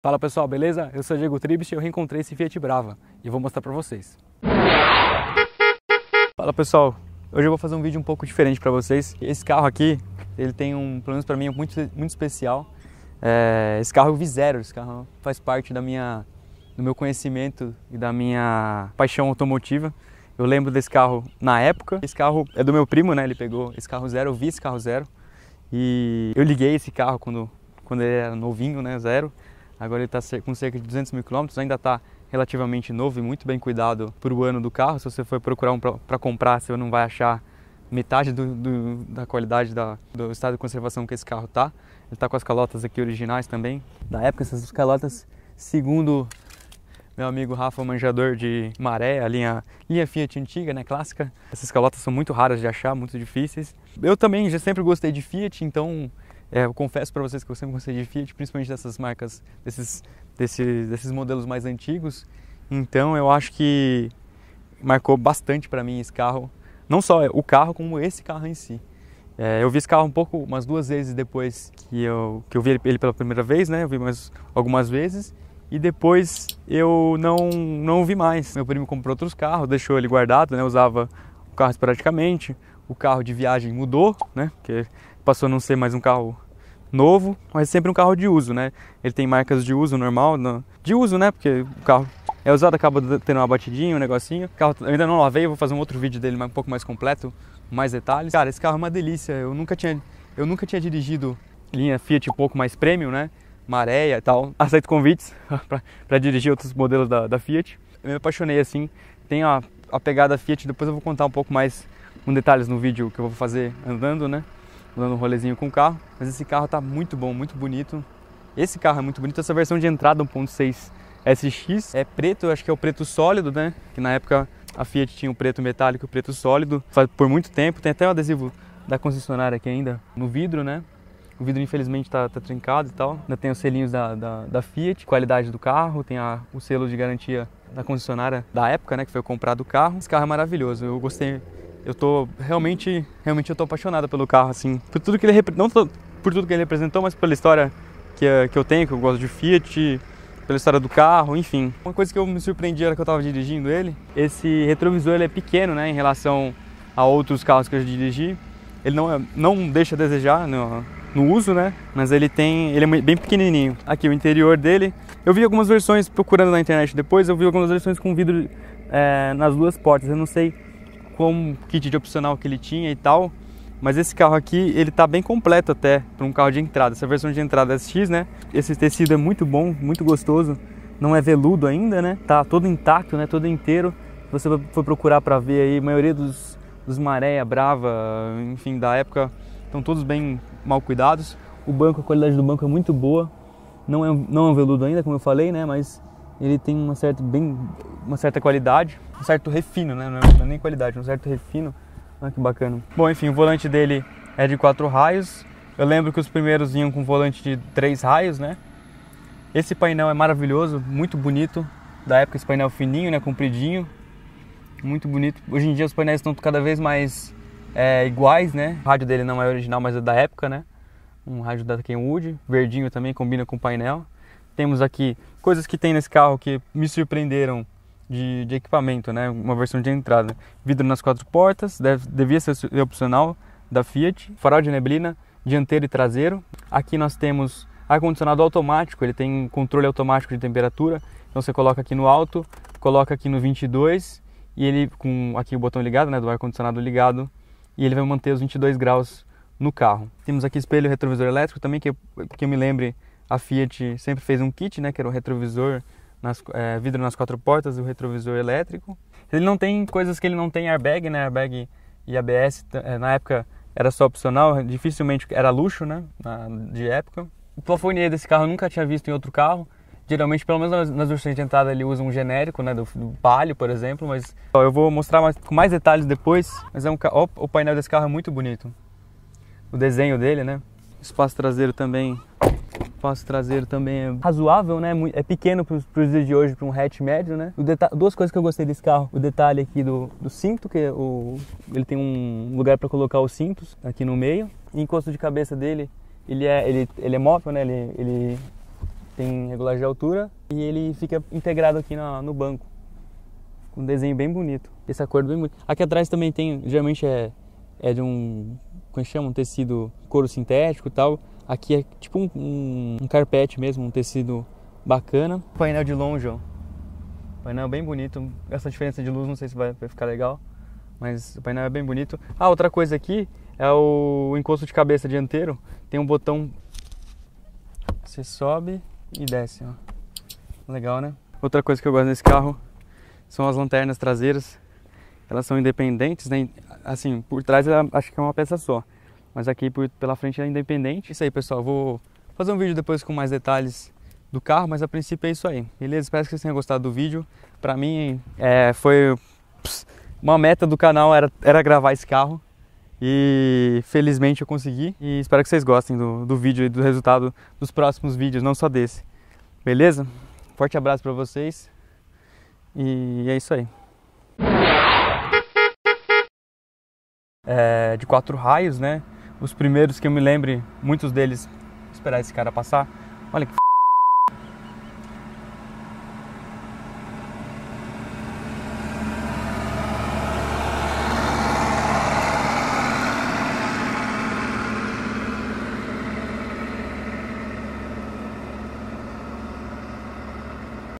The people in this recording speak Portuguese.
Fala pessoal, beleza? Eu sou Diego Tribist e eu reencontrei esse Fiat Brava e vou mostrar pra vocês. Fala pessoal, hoje eu vou fazer um vídeo um pouco diferente pra vocês. Esse carro aqui, ele tem um, pelo menos pra mim, é muito, muito especial. É, esse carro eu é vi zero, esse carro faz parte da minha, do meu conhecimento e da minha paixão automotiva. Eu lembro desse carro na época. Esse carro é do meu primo, né? Ele pegou esse carro zero, eu vi esse carro zero. E eu liguei esse carro quando, quando ele era novinho, né? Zero. Agora ele está com cerca de 200 mil quilômetros, ainda está relativamente novo e muito bem cuidado para o ano do carro. Se você for procurar um para comprar, você não vai achar metade do, do, da qualidade da, do estado de conservação que esse carro está. Ele está com as calotas aqui originais também. Da época, essas calotas, segundo meu amigo Rafa, manjador de maré, a linha, linha Fiat antiga, né, clássica, essas calotas são muito raras de achar, muito difíceis. Eu também já sempre gostei de Fiat, então é, eu confesso para vocês que eu sempre gostei de Fiat, principalmente dessas marcas, desses, desses, desses modelos mais antigos. Então eu acho que marcou bastante para mim esse carro. Não só o carro, como esse carro em si. É, eu vi esse carro um pouco, umas duas vezes depois que eu, que eu vi ele pela primeira vez, né? Eu vi mais algumas vezes. E depois eu não, não vi mais. Meu primo comprou outros carros, deixou ele guardado, né? Usava o carro esporadicamente. O carro de viagem mudou, né? Porque passou a não ser mais um carro novo, mas sempre um carro de uso, né? Ele tem marcas de uso normal, de uso, né? Porque o carro é usado, acaba tendo uma batidinha, um negocinho. O carro ainda não lavei, vou fazer um outro vídeo dele um pouco mais completo, mais detalhes. Cara, esse carro é uma delícia. Eu nunca tinha, eu nunca tinha dirigido linha Fiat um pouco mais premium, né? Maréia e tal. Aceito convites para dirigir outros modelos da, da, Fiat. Eu me apaixonei assim. Tem a, a pegada Fiat, depois eu vou contar um pouco mais com detalhes no vídeo que eu vou fazer andando, né? dando um rolezinho com o carro. Mas esse carro tá muito bom, muito bonito. Esse carro é muito bonito. Essa versão de entrada 1.6 SX é preto, acho que é o preto sólido, né? Que na época a Fiat tinha o preto metálico e o preto sólido. Faz por muito tempo. Tem até o adesivo da concessionária aqui ainda no vidro, né? O vidro infelizmente está tá trincado e tal. Ainda tem os selinhos da, da, da Fiat, qualidade do carro, tem a, o selo de garantia da concessionária da época, né? Que foi comprado o carro. Esse carro é maravilhoso. Eu gostei eu tô realmente, realmente eu tô apaixonado pelo carro, assim, por tudo que ele não por tudo que ele representou, mas pela história que, eh, que eu tenho, que eu gosto de Fiat, pela história do carro, enfim. Uma coisa que eu me surpreendi era que eu estava dirigindo ele, esse retrovisor ele é pequeno, né, em relação a outros carros que eu dirigi. Ele não, é, não deixa a desejar no, no uso, né, mas ele tem, ele é bem pequenininho. Aqui o interior dele, eu vi algumas versões procurando na internet depois, eu vi algumas versões com vidro é, nas duas portas. Eu não sei quão kit de opcional que ele tinha e tal. Mas esse carro aqui, ele tá bem completo até para um carro de entrada. Essa versão de entrada é SX, né? Esse tecido é muito bom, muito gostoso. Não é veludo ainda, né? Tá todo intacto, né? Todo inteiro. você foi procurar para ver aí, a maioria dos, dos Maréia, Brava, enfim, da época, estão todos bem mal cuidados. O banco, a qualidade do banco é muito boa. Não é, não é um veludo ainda, como eu falei, né? Mas ele tem uma certa, bem, uma certa qualidade, um certo refino, né? Não é, é nem qualidade, um certo refino. Olha ah, que bacana. Bom, enfim, o volante dele é de quatro raios. Eu lembro que os primeiros vinham com volante de três raios, né? Esse painel é maravilhoso, muito bonito. Da época esse painel fininho, né? Compridinho. Muito bonito. Hoje em dia os painéis estão cada vez mais é, iguais, né? O rádio dele não é original, mas é da época, né? Um rádio da Kenwood, verdinho também, combina com o painel. Temos aqui coisas que tem nesse carro que me surpreenderam de, de equipamento, né? Uma versão de entrada. Vidro nas quatro portas, deve, devia ser é opcional da Fiat. Farol de neblina, dianteiro e traseiro. Aqui nós temos ar-condicionado automático, ele tem controle automático de temperatura. Então você coloca aqui no alto, coloca aqui no 22 e ele com aqui o botão ligado, né, do ar-condicionado ligado, e ele vai manter os 22 graus no carro. Temos aqui espelho retrovisor elétrico também que, que eu me lembre a Fiat sempre fez um kit, né, que era o retrovisor, nas, é, vidro nas quatro portas e o retrovisor elétrico. Ele não tem coisas que ele não tem airbag, né? Airbag e ABS, eh, na época era só opcional, dificilmente era luxo, né? Na, de época. O plafonnier desse carro eu nunca tinha visto em outro carro. Geralmente, pelo menos nas, versões de entrada, ele usa um genérico, né? Do, do Palio, por exemplo. Mas ó, eu vou mostrar mais, com mais detalhes depois. Mas é um, ó, o painel desse carro é muito bonito. O desenho dele, né? Espaço traseiro também posso traseiro também é razoável, né? É pequeno para os dias de hoje, para um hatch médio, né? duas coisas que eu gostei desse carro: o detalhe aqui do, do cinto, que é o, ele tem um lugar para colocar os cintos aqui no meio. E encosto de cabeça dele, ele é, ele, ele é móvel, né? Ele, ele tem regulagem de altura e ele fica integrado aqui na, no banco. Um desenho bem bonito. Esse acordo é bem bonito. Aqui atrás também tem, geralmente é, é de um, como é chama? Um tecido couro sintético e tal Aqui é tipo um, um, um carpete mesmo, um tecido bacana. Painel de longe, ó. Painel bem bonito. Essa diferença de luz não sei se vai ficar legal, mas o painel é bem bonito. Ah, outra coisa aqui é o encosto de cabeça dianteiro. Tem um botão. Você sobe e desce, ó. Legal, né? Outra coisa que eu gosto nesse carro são as lanternas traseiras. Elas são independentes, né? Assim, por trás ela, é, acho que é uma peça só mas aqui por, pela frente é independente. Isso aí, pessoal. Vou fazer um vídeo depois com mais detalhes do carro, mas a princípio é isso aí. Beleza? Espero que vocês tenham gostado do vídeo. Pra mim, é, foi uma meta do canal era, era gravar esse carro. E felizmente eu consegui. E espero que vocês gostem do, do vídeo e do resultado dos próximos vídeos, não só desse. Beleza? Forte abraço para vocês. E é isso aí. É, de quatro raios, né? os primeiros que eu me lembre, muitos deles esperar esse cara passar. Olha que